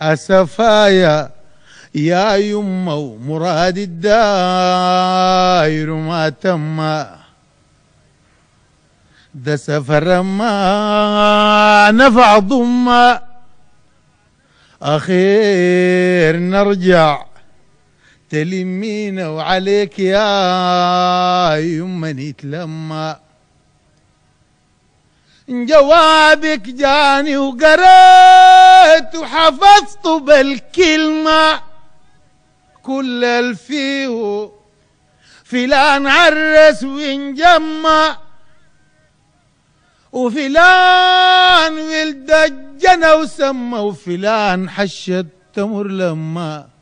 أسفايا يا يما مراد الدائر ما تم ده سفر ما نفع ضم أخير نرجع تلمين وعليك يا يما نتلمّى جوابك جاني وقريت وحفظت بالكلمة كل الفيه فلان عرس وانجمع وفلان ولد الجنة وسمى وفلان حش تمر لما